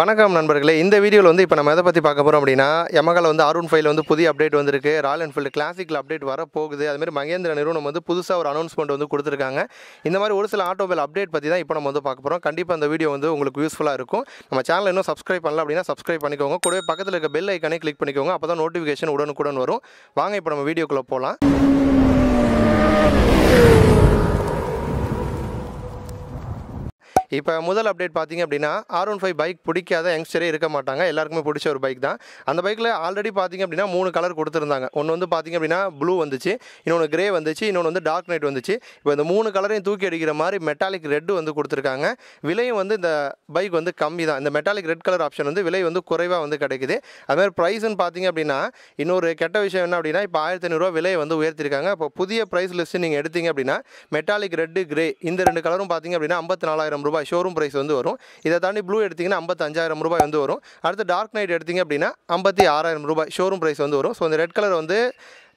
வணக்கம் நண்பர்களே இந்த வீடியோவில் வந்து இப்போ நம்ம எதை பற்றி பார்க்க போகிறோம் அப்படின்னா எமகால வந்து அருண் ஃபைல் வந்து புதிய அப்டேட் வந்திருக்கு ராயல் என்ஃபீல்டு கிளாசிக்கல் அப்டேட் வர போகுது அதுமாதிரி மகேந்திர நிறுவனம் வந்து புதுசாக ஒரு அனௌன்ஸ்மெண்ட் வந்து கொடுத்துருக்காங்க இந்த மாதிரி ஒரு சில ஆட்டோமொபைல் அப்டேட் பற்றி தான் இப்போ நம்ம வந்து பார்க்க போகிறோம் கண்டிப்பாக அந்த வீடியோ வந்து உங்களுக்கு யூஸ்ஃபுல்லாக இருக்கும் நம்ம சேனல் இன்னும் சப்ஸ்கிரைப் பண்ணல அப்படின்னா சப்ஸ்கிரைப் பண்ணிக்கோங்க கூடவே பக்கத்தில் இருக்க பெல் ஐக்கானே கிளிக் பண்ணிக்கோங்க அப்போ தான் நோட்டிஃபிகேஷன் உடனுக்குடன் வரும் வாங்க இப்போ நம்ம வீடியோக்குள்ளே போகலாம் இப்போ முதல் அப்டேட் பார்த்தீங்க அப்படின்னா ஆர் ஒன் ஃபைவ் பைக் பிடிக்காத யங்ஸ்டரே இருக்க மாட்டாங்க எல்லாருக்குமே பிடிச்ச ஒரு பைக் தான் அந்த பைக்கில் ஆல்ரெடி பார்த்தீங்க அப்படின்னா மூணு கலர் கொடுத்துருந்தாங்க ஒன்று வந்து பார்த்தீங்க அப்படின்னா ப்ளூ வந்துச்சு இன்னொன்று கிரே வந்துச்சு இன்னொன்று வந்து டார்க் நைட் வந்துச்சு இப்போ இந்த மூணு கலரையும் தூக்கி அடிக்கிற மாதிரி மெட்டாலிக் ரெட்டு வந்து கொடுத்துருக்காங்க விலையும் வந்து இந்த பைக் வந்து கம்மி தான் இந்த மெட்டாலிக் ரெட் கலர் ஆப்ஷன் வந்து விலை வந்து குறைவாக வந்து கிடைக்குது அதுமாதிரி ப்ரைஸ்ன்னு பார்த்தீங்க அப்படின்னா இன்னொரு கெட்ட விஷயம் என்ன அப்படின்னா இப்போ ஆயிரத்தி ஐநூறுரூவா விலையை வந்து உயர்த்திருக்காங்க இப்போ புதிய ப்ரைஸ் லிஸ்ட்டு நீங்கள் எடுத்தீங்க அப்படின்னா மெட்டாலிக் ரெட்டு கிரே இந்த ரெண்டு கலரும் பார்த்தீங்க அப்படின்னா ஐம்பத்தி நாலாயிரம் ரூபாய் ரூபாய் ஷோரூம் ப்ரைஸ் வந்து வரும் இதை தாண்டி ப்ளூ எடுத்திங்கன்னா ஐம்பத்தஞ்சாயிரம் ரூபாய் வந்து வரும் அடுத்து டார்க் நைட் எடுத்திங்க அப்படின்னா ஐம்பத்தி ஆறாயிரம் ரூபாய் ஷோரூம் ப்ரைஸ் வந்து வரும் ஸோ இந்த ரெட் கலர் வந்து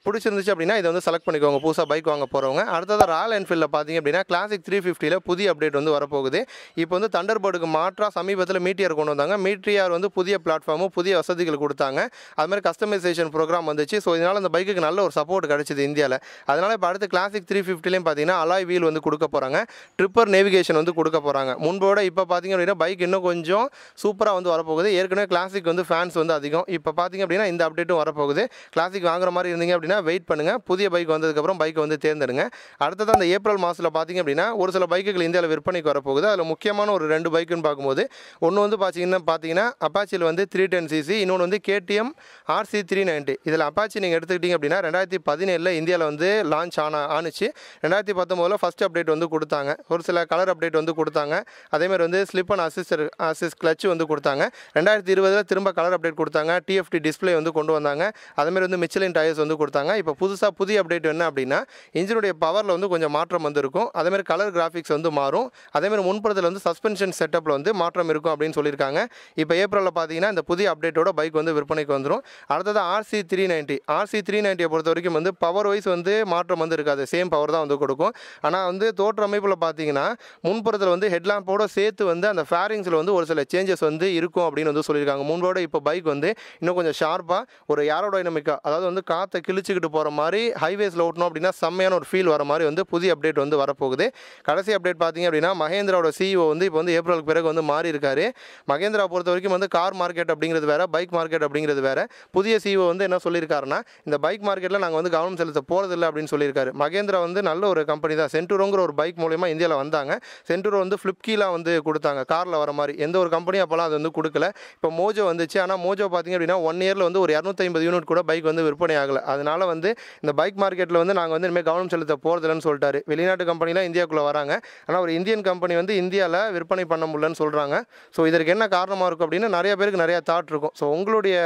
பிடிச்சிருந்துச்சு அப்படின்னா இதை வந்து செலக்ட் பண்ணிக்கோங்க புதுசாக பைக் வாங்க போகிறவங்க அடுத்ததாக ராயல் என்ஃபீல்டில் பார்த்தீங்க அப்படின்னா கிளாசிக் த்ரீ ஃபிஃப்டியில் புதிய அப்டேட் வந்து வரப்போகுது இப்போ வந்து தண்டர் பேர்டுக்கு மாற்றாக சமீபத்தில் மீட்டியர் கொண்டு வந்தாங்க மீட்டியார் வந்து புதிய பிளாட்ஃபார்மும் புதிய வசதிகள் கொடுத்தாங்க அது மாதிரி கஸ்டமைசேஷன் ப்ரோக்ராம் வந்துச்சு ஸோ இதனால் அந்த பைக்குக்கு நல்ல ஒரு சப்போர்ட் கிடச்சிது இந்தியாவில் அதனால் இப்போ அடுத்து கிளாசிக் த்ரீ ஃபிஃப்டிலையும் பார்த்தீங்கன்னா அலாய் வீல் வந்து கொடுக்க போகிறாங்க ட்ரிப்பர் நேவிகேஷன் வந்து கொடுக்க போகிறாங்க முன்போட இப்போ பார்த்தீங்க அப்படின்னா பைக் இன்னும் கொஞ்சம் சூப்பராக வந்து வரப்போகுது ஏற்கனவே கிளாசிக் வந்து ஃபேன்ஸ் வந்து அதிகம் இப்போ பார்த்தீங்க அப்படின்னா இந்த அப்டேட்டும் வரப்போகுது கிளாசிக் வாங்குற மாதிரி இருந்தீங்க அப்படின்னா அப்படின்னா வெயிட் பண்ணுங்கள் புதிய பைக் வந்ததுக்கப்புறம் பைக்கை வந்து தேர்ந்தெடுங்க அடுத்தது அந்த ஏப்ரல் மாதத்தில் பார்த்திங்க அப்படின்னா ஒரு சில பைக்குகள் இந்தியாவில் விற்பனைக்கு வரப்போகுது அதில் முக்கியமான ஒரு ரெண்டு பைக்குன்னு பார்க்கும்போது ஒன்று வந்து பார்த்தீங்கன்னா பார்த்தீங்கன்னா அப்பாச்சியில் வந்து த்ரீ டென் சிசி இன்னொன்று வந்து கேடிஎம் ஆர்சி த்ரீ நைன்ட்டி இதில் அப்பாச்சி நீங்கள் எடுத்துக்கிட்டிங்க அப்படின்னா ரெண்டாயிரத்தி பதினேழில் இந்தியாவில் வந்து லான்ச் ஆன ஆணுச்சு ரெண்டாயிரத்தி பத்தொம்போதில் ஃபஸ்ட் அப்டேட் வந்து கொடுத்தாங்க ஒரு சில கலர் அப்டேட் வந்து கொடுத்தாங்க அதேமாதிரி வந்து slip and assister assist clutch வந்து கொடுத்தாங்க ரெண்டாயிரத்தி இருபதில் திரும்ப கலர் அப்டேட் கொடுத்தாங்க டிஎஃப்டி டிஸ்பிளே வந்து கொண்டு வந்தாங்க அதேமாதிரி வந்து மிச்சலின் டயர்ஸ் வந்து கொடுத்தாங்க கொடுத்துருக்காங்க இப்போ புதுசாக புதிய அப்டேட் என்ன அப்படின்னா இன்ஜினுடைய பவரில் வந்து கொஞ்சம் மாற்றம் வந்திருக்கும் அதேமாதிரி கலர் கிராஃபிக்ஸ் வந்து மாறும் அதேமாதிரி முன்புறத்தில் வந்து சஸ்பென்ஷன் செட்டப்பில் வந்து மாற்றம் இருக்கும் அப்படின்னு சொல்லியிருக்காங்க இப்போ ஏப்ரலில் பார்த்தீங்கன்னா இந்த புதிய அப்டேட்டோட பைக் வந்து விற்பனைக்கு வந்துடும் அடுத்தது RC three ninety RC three நைன்ட்டியை பொறுத்த வரைக்கும் வந்து பவர் வைஸ் வந்து மாற்றம் வந்து இருக்காது சேம் பவர் தான் வந்து கொடுக்கும் ஆனால் வந்து தோற்ற அமைப்பில் பார்த்தீங்கன்னா முன்புறத்தில் வந்து ஹெட்லாம்போட சேர்த்து வந்து அந்த ஃபேரிங்ஸில் வந்து ஒரு சில சேஞ்சஸ் வந்து இருக்கும் அப்படின்னு வந்து சொல்லியிருக்காங்க முன்போட இப்போ பைக் வந்து இன்னும் கொஞ்சம் ஷார்ப்பாக ஒரு ஏரோடைனமிக்காக அதாவது வந்து காற்றை கிழிச்சு மிதிச்சுக்கிட்டு போகிற மாதிரி ஹைவேஸில் ஓட்டணும் அப்படின்னா செம்மையான ஒரு ஃபீல் வர மாதிரி வந்து புதிய அப்டேட் வந்து வரப்போகுது கடைசி அப்டேட் பார்த்தீங்க அப்படின்னா மகேந்திராவோட சிஇஓ வந்து இப்போ வந்து ஏப்ரலுக்கு பிறகு வந்து மாறி இருக்காரு மகேந்திரா பொறுத்த வரைக்கும் வந்து கார் மார்க்கெட் அப்படிங்கிறது வேறு பைக் மார்க்கெட் அப்படிங்கிறது வேறு புதிய சிஇஓ வந்து என்ன சொல்லியிருக்காருன்னா இந்த பைக் மார்க்கெட்டில் நாங்கள் வந்து கவனம் செலுத்த இல்லை அப்படின்னு சொல்லியிருக்காரு மகேந்திரா வந்து நல்ல ஒரு கம்பெனி தான் சென்டூரோங்கிற ஒரு பைக் மூலயமா இந்தியாவில் வந்தாங்க சென்டூரோ வந்து ஃப்ளிப்கீலாம் வந்து கொடுத்தாங்க காரில் வர மாதிரி எந்த ஒரு கம்பெனியும் அப்போலாம் அது வந்து கொடுக்கல இப்போ மோஜோ வந்துச்சு ஆனால் மோஜோ பார்த்திங்க அப்படின்னா ஒன் இயரில் வந்து ஒரு இரநூத்தைம்பது யூனிட் கூட பைக் வந்து விற்பனை ஆகலை அதனால் அதனால் வந்து இந்த பைக் மார்க்கெட்டில் வந்து நாங்கள் வந்து இனிமேல் கவனம் செலுத்த போகிறதில்லன்னு சொல்லிட்டாரு வெளிநாட்டு கம்பெனிலாம் இந்தியாவுக்குள்ளே வராங்க ஆனால் ஒரு இந்தியன் கம்பெனி வந்து இந்தியாவில் விற்பனை பண்ண முடியலன்னு சொல்கிறாங்க ஸோ இதற்கு என்ன காரணமாக இருக்கும் அப்படின்னு நிறைய பேருக்கு நிறையா தாட் இருக்கும் ஸோ உங்களுடைய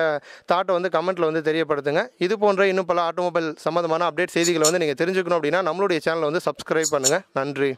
தாட்டை வந்து கமெண்ட்டில் வந்து தெரியப்படுத்துங்க இது போன்ற இன்னும் பல ஆட்டோமொபைல் சம்மந்தமான அப்டேட் செய்திகளை வந்து நீங்கள் தெரிஞ்சுக்கணும் அப்படின்னா நம்மளுடைய சேனலை வந்து சப்ஸ்கிரைப் பண்ணுங்கள் நன்றி